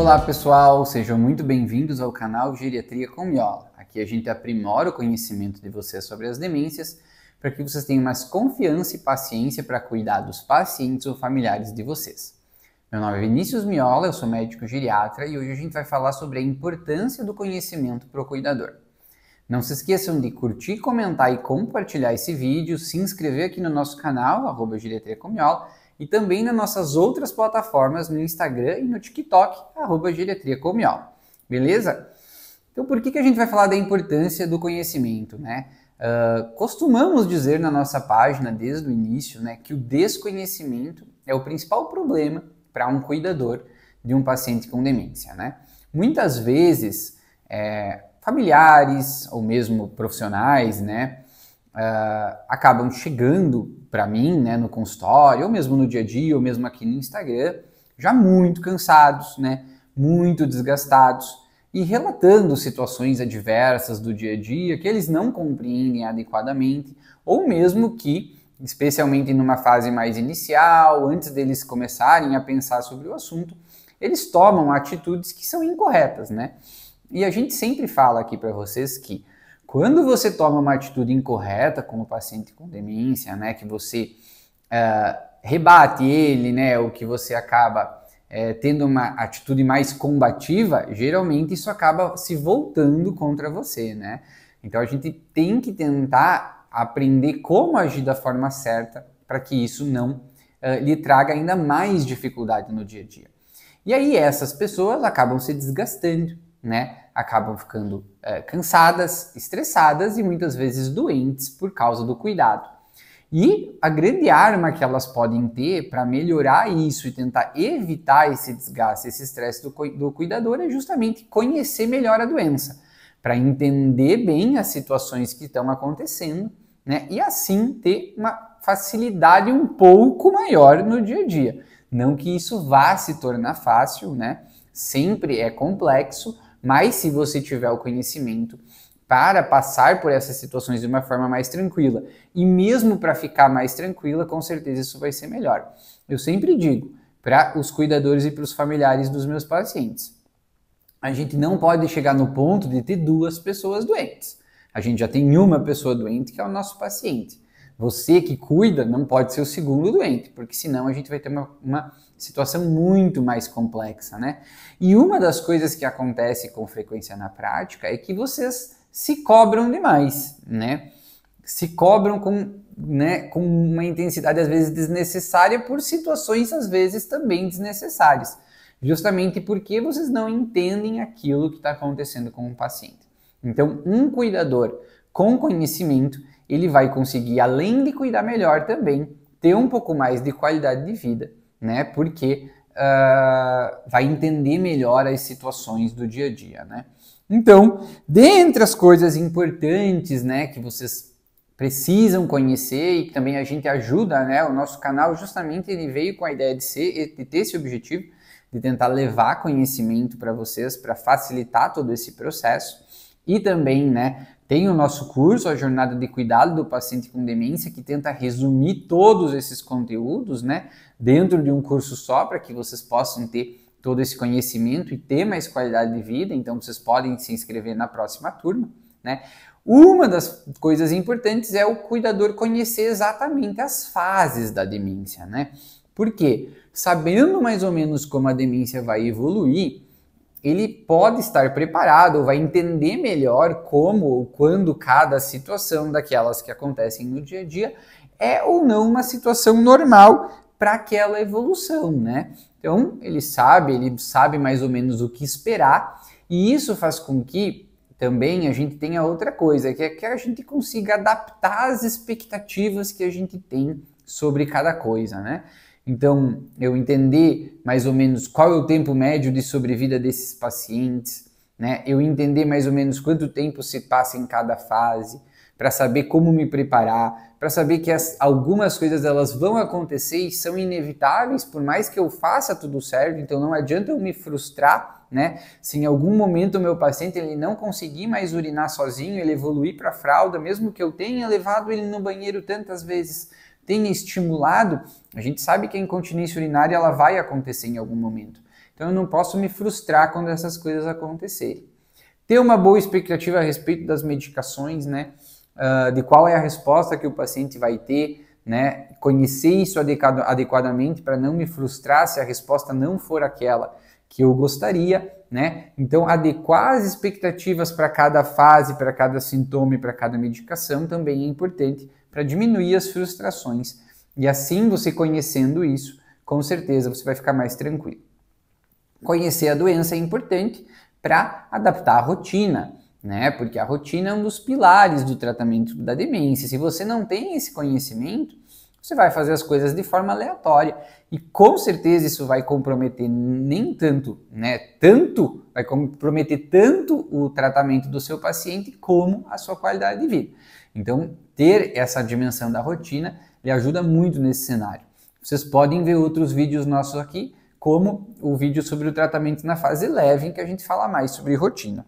Olá pessoal, sejam muito bem-vindos ao canal Geriatria com Miola. Aqui a gente aprimora o conhecimento de vocês sobre as demências para que vocês tenham mais confiança e paciência para cuidar dos pacientes ou familiares de vocês. Meu nome é Vinícius Miola, eu sou médico geriatra e hoje a gente vai falar sobre a importância do conhecimento para o cuidador. Não se esqueçam de curtir, comentar e compartilhar esse vídeo, se inscrever aqui no nosso canal, arroba Geriatria com Miola, e também nas nossas outras plataformas no Instagram e no TikTok, arroba Beleza? Então por que, que a gente vai falar da importância do conhecimento, né? Uh, costumamos dizer na nossa página desde o início, né, que o desconhecimento é o principal problema para um cuidador de um paciente com demência, né? Muitas vezes, é, familiares ou mesmo profissionais, né, uh, acabam chegando para mim, né, no consultório, ou mesmo no dia a dia, ou mesmo aqui no Instagram, já muito cansados, né, muito desgastados e relatando situações adversas do dia a dia que eles não compreendem adequadamente, ou mesmo que, especialmente numa fase mais inicial, antes deles começarem a pensar sobre o assunto, eles tomam atitudes que são incorretas, né? E a gente sempre fala aqui para vocês que quando você toma uma atitude incorreta com o paciente com demência, né, que você uh, rebate ele, né, ou que você acaba uh, tendo uma atitude mais combativa, geralmente isso acaba se voltando contra você, né? Então a gente tem que tentar aprender como agir da forma certa para que isso não uh, lhe traga ainda mais dificuldade no dia a dia. E aí essas pessoas acabam se desgastando, né? acabam ficando é, cansadas, estressadas e muitas vezes doentes por causa do cuidado. E a grande arma que elas podem ter para melhorar isso e tentar evitar esse desgaste, esse estresse do, do cuidador é justamente conhecer melhor a doença, para entender bem as situações que estão acontecendo, né? E assim ter uma facilidade um pouco maior no dia a dia. Não que isso vá se tornar fácil, né? Sempre é complexo, mas se você tiver o conhecimento para passar por essas situações de uma forma mais tranquila, e mesmo para ficar mais tranquila, com certeza isso vai ser melhor. Eu sempre digo para os cuidadores e para os familiares dos meus pacientes: a gente não pode chegar no ponto de ter duas pessoas doentes. A gente já tem uma pessoa doente que é o nosso paciente. Você que cuida não pode ser o segundo doente, porque senão a gente vai ter uma, uma situação muito mais complexa, né? E uma das coisas que acontece com frequência na prática é que vocês se cobram demais, né? Se cobram com, né, com uma intensidade às vezes desnecessária por situações às vezes também desnecessárias, justamente porque vocês não entendem aquilo que está acontecendo com o paciente. Então, um cuidador com conhecimento ele vai conseguir, além de cuidar melhor também, ter um pouco mais de qualidade de vida, né? Porque uh, vai entender melhor as situações do dia a dia, né? Então, dentre as coisas importantes, né, que vocês precisam conhecer e que também a gente ajuda, né, o nosso canal justamente ele veio com a ideia de ser, de ter esse objetivo, de tentar levar conhecimento para vocês, para facilitar todo esse processo e também, né, tem o nosso curso, a jornada de cuidado do paciente com demência, que tenta resumir todos esses conteúdos, né, dentro de um curso só, para que vocês possam ter todo esse conhecimento e ter mais qualidade de vida. Então, vocês podem se inscrever na próxima turma, né? Uma das coisas importantes é o cuidador conhecer exatamente as fases da demência, né? Porque sabendo mais ou menos como a demência vai evoluir, ele pode estar preparado, ou vai entender melhor como ou quando cada situação daquelas que acontecem no dia a dia é ou não uma situação normal para aquela evolução, né? Então, ele sabe, ele sabe mais ou menos o que esperar, e isso faz com que também a gente tenha outra coisa, que é que a gente consiga adaptar as expectativas que a gente tem sobre cada coisa, né? Então, eu entender mais ou menos qual é o tempo médio de sobrevida desses pacientes, né? Eu entender mais ou menos quanto tempo se passa em cada fase, para saber como me preparar, para saber que as, algumas coisas elas vão acontecer e são inevitáveis, por mais que eu faça tudo certo, então não adianta eu me frustrar, né? Se em algum momento o meu paciente ele não conseguir mais urinar sozinho, ele evoluir para fralda, mesmo que eu tenha levado ele no banheiro tantas vezes, tenha estimulado, a gente sabe que a incontinência urinária ela vai acontecer em algum momento. Então eu não posso me frustrar quando essas coisas acontecerem. Ter uma boa expectativa a respeito das medicações, né? Uh, de qual é a resposta que o paciente vai ter, né? Conhecer isso adequadamente para não me frustrar se a resposta não for aquela que eu gostaria, né? Então, adequar as expectativas para cada fase, para cada sintoma e para cada medicação também é importante para diminuir as frustrações. E assim, você conhecendo isso, com certeza você vai ficar mais tranquilo. Conhecer a doença é importante para adaptar a rotina, né? Porque a rotina é um dos pilares do tratamento da demência. Se você não tem esse conhecimento, você vai fazer as coisas de forma aleatória e com certeza isso vai comprometer nem tanto, né? Tanto vai comprometer tanto o tratamento do seu paciente como a sua qualidade de vida. Então, ter essa dimensão da rotina lhe ajuda muito nesse cenário. Vocês podem ver outros vídeos nossos aqui, como o vídeo sobre o tratamento na fase leve, em que a gente fala mais sobre rotina.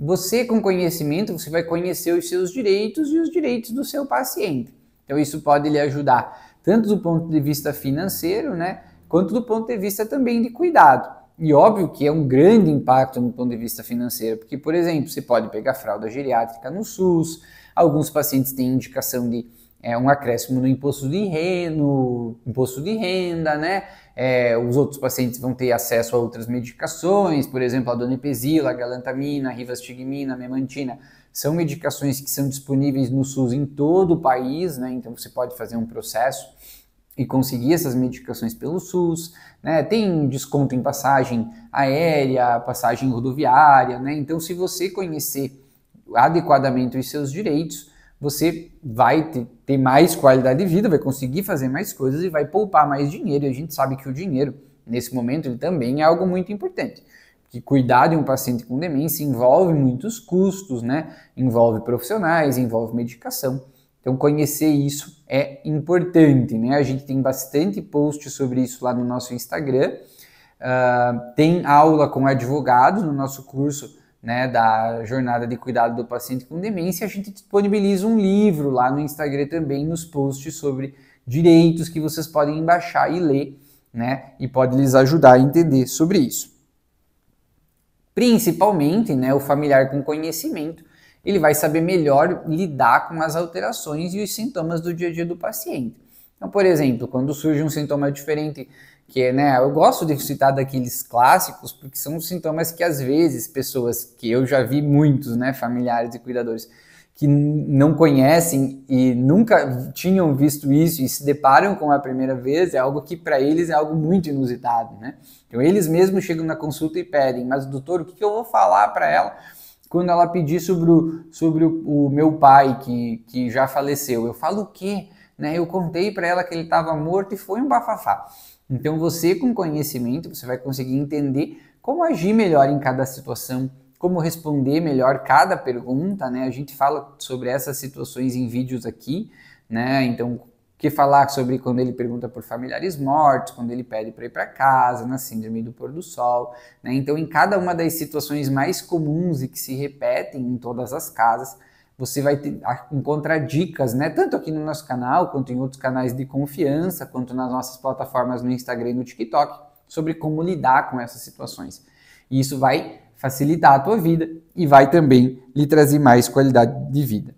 Você com conhecimento, você vai conhecer os seus direitos e os direitos do seu paciente. Então isso pode lhe ajudar tanto do ponto de vista financeiro, né, quanto do ponto de vista também de cuidado. E óbvio que é um grande impacto no ponto de vista financeiro, porque, por exemplo, você pode pegar fralda geriátrica no SUS, alguns pacientes têm indicação de é, um acréscimo no imposto de renda, imposto de renda, né? É, os outros pacientes vão ter acesso a outras medicações, por exemplo, a donepezila, a galantamina, a rivastigmina, a memantina, são medicações que são disponíveis no SUS em todo o país, né? Então você pode fazer um processo e conseguir essas medicações pelo SUS, né? Tem desconto em passagem aérea, passagem rodoviária, né? Então, se você conhecer adequadamente os seus direitos, você vai ter, mais qualidade de vida, vai conseguir fazer mais coisas e vai poupar mais dinheiro. E a gente sabe que o dinheiro, nesse momento, ele também é algo muito importante que cuidar de um paciente com demência envolve muitos custos, né? Envolve profissionais, envolve medicação. Então, conhecer isso é importante, né? A gente tem bastante post sobre isso lá no nosso Instagram. Uh, tem aula com advogados no nosso curso né, da jornada de cuidado do paciente com demência. A gente disponibiliza um livro lá no Instagram também, nos posts sobre direitos que vocês podem baixar e ler, né? E pode lhes ajudar a entender sobre isso. Principalmente, né, o familiar com conhecimento, ele vai saber melhor lidar com as alterações e os sintomas do dia a dia do paciente. Então, por exemplo, quando surge um sintoma diferente, que é, né, eu gosto de citar daqueles clássicos, porque são sintomas que às vezes pessoas que eu já vi muitos, né, familiares e cuidadores, que não conhecem e nunca tinham visto isso e se deparam com a primeira vez, é algo que para eles é algo muito inusitado, né? Então eles mesmos chegam na consulta e pedem, mas doutor, o que, eu vou falar para ela quando ela pedir sobre o, sobre o, o, meu pai que, que já faleceu? Eu falo o quê? Né? Eu contei para ela que ele estava morto e foi um bafafá. Então você com conhecimento, você vai conseguir entender como agir melhor em cada situação, como responder melhor cada pergunta, né? A gente fala sobre essas situações em vídeos aqui, né? Então, que falar sobre quando ele pergunta por familiares mortos, quando ele pede para ir para casa, na síndrome do pôr do sol, né? Então, em cada uma das situações mais comuns e que se repetem em todas as casas, você vai ter, encontrar dicas, né? Tanto aqui no nosso canal, quanto em outros canais de confiança, quanto nas nossas plataformas no Instagram e no TikTok, sobre como lidar com essas situações. E isso vai facilitar a tua vida e vai também lhe trazer mais qualidade de vida.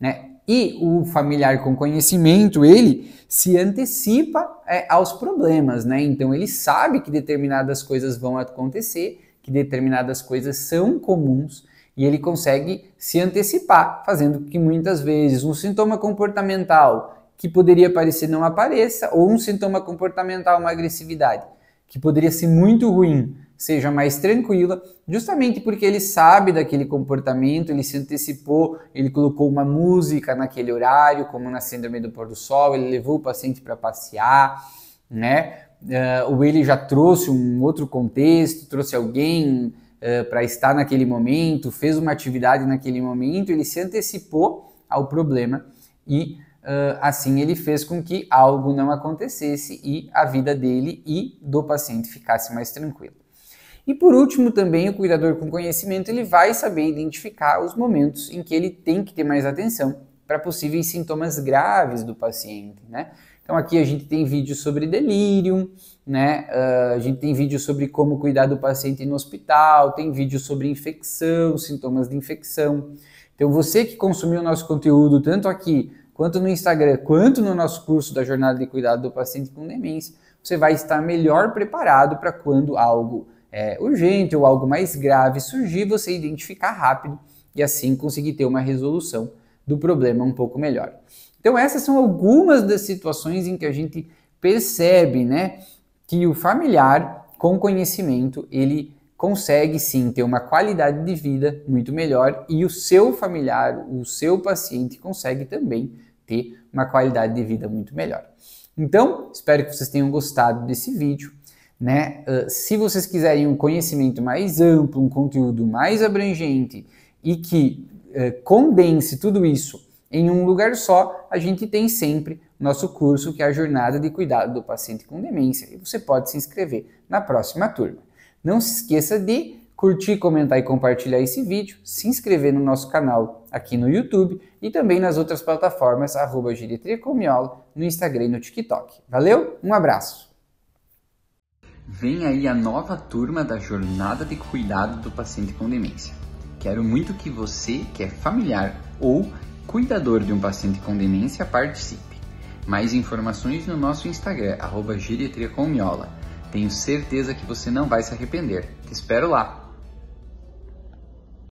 Né? E o familiar com conhecimento, ele se antecipa é, aos problemas, né? Então ele sabe que determinadas coisas vão acontecer, que determinadas coisas são comuns e ele consegue se antecipar, fazendo que muitas vezes um sintoma comportamental que poderia aparecer não apareça, ou um sintoma comportamental, uma agressividade, que poderia ser muito ruim, seja mais tranquila, justamente porque ele sabe daquele comportamento, ele se antecipou, ele colocou uma música naquele horário, como na síndrome do pôr do sol, ele levou o paciente para passear, né? Uh, ou ele já trouxe um outro contexto, trouxe alguém uh, ah, para estar naquele momento, fez uma atividade naquele momento, ele se antecipou ao problema e Uh, assim ele fez com que algo não acontecesse e a vida dele e do paciente ficasse mais tranquila. E por último, também o cuidador com conhecimento ele vai saber identificar os momentos em que ele tem que ter mais atenção para possíveis sintomas graves do paciente, né? Então aqui a gente tem vídeo sobre delírio, né? Uh, a gente tem vídeo sobre como cuidar do paciente no hospital, tem vídeo sobre infecção, sintomas de infecção. Então você que consumiu nosso conteúdo tanto aqui quanto no Instagram, quanto no nosso curso da jornada de cuidado do paciente com demência, você vai estar melhor preparado para quando algo é, urgente ou algo mais grave surgir, você identificar rápido e assim conseguir ter uma resolução do problema um pouco melhor. Então, essas são algumas das situações em que a gente percebe né, que o familiar com conhecimento ele consegue sim ter uma qualidade de vida muito melhor e o seu familiar, o seu paciente consegue também ter uma qualidade de vida muito melhor. Então, espero que vocês tenham gostado desse vídeo. Né? Uh, se vocês quiserem um conhecimento mais amplo, um conteúdo mais abrangente e que uh, condense tudo isso em um lugar só, a gente tem sempre nosso curso que é a Jornada de Cuidado do Paciente com Demência e você pode se inscrever na próxima turma. Não se esqueça de curtir, comentar e compartilhar esse vídeo, se inscrever no nosso canal aqui no YouTube e também nas outras plataformas, arroba no Instagram e no TikTok. Valeu, um abraço! Vem aí a nova turma da Jornada de Cuidado do Paciente com Demência. Quero muito que você, que é familiar ou cuidador de um paciente com demência, participe. Mais informações no nosso Instagram, arroba Tenho certeza que você não vai se arrepender. Te espero lá!